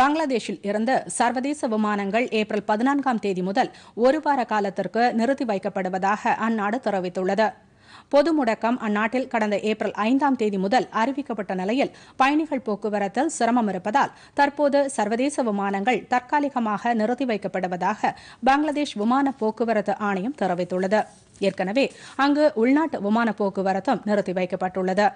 பங்களாதேஷில் இருந்து சர்வதேச விமானங்கள் ஏப்ரல் பதினான்காம் தேதி முதல் ஒரு வார காலத்திற்கு நிறுத்தி வைக்கப்படுவதாக அந்நாடு தெரிவித்துள்ளது பொது முடக்கம் அந்நாட்டில் கடந்த ஏப்ரல் ஐந்தாம் தேதி முதல் அறிவிக்கப்பட்ட நிலையில் பயணிகள் போக்குவரத்தில் சிரமம் இருப்பதால் தற்போது சர்வதேச விமானங்கள் தற்காலிகமாக நிறுத்தி வைக்கப்படுவதாக பங்களாதேஷ் விமான போக்குவரத்து ஆணையம் தெரிவித்துள்ளது ஏற்கனவே அங்கு உள்நாட்டு விமான போக்குவரத்தும் நிறுத்தி வைக்கப்பட்டுள்ளது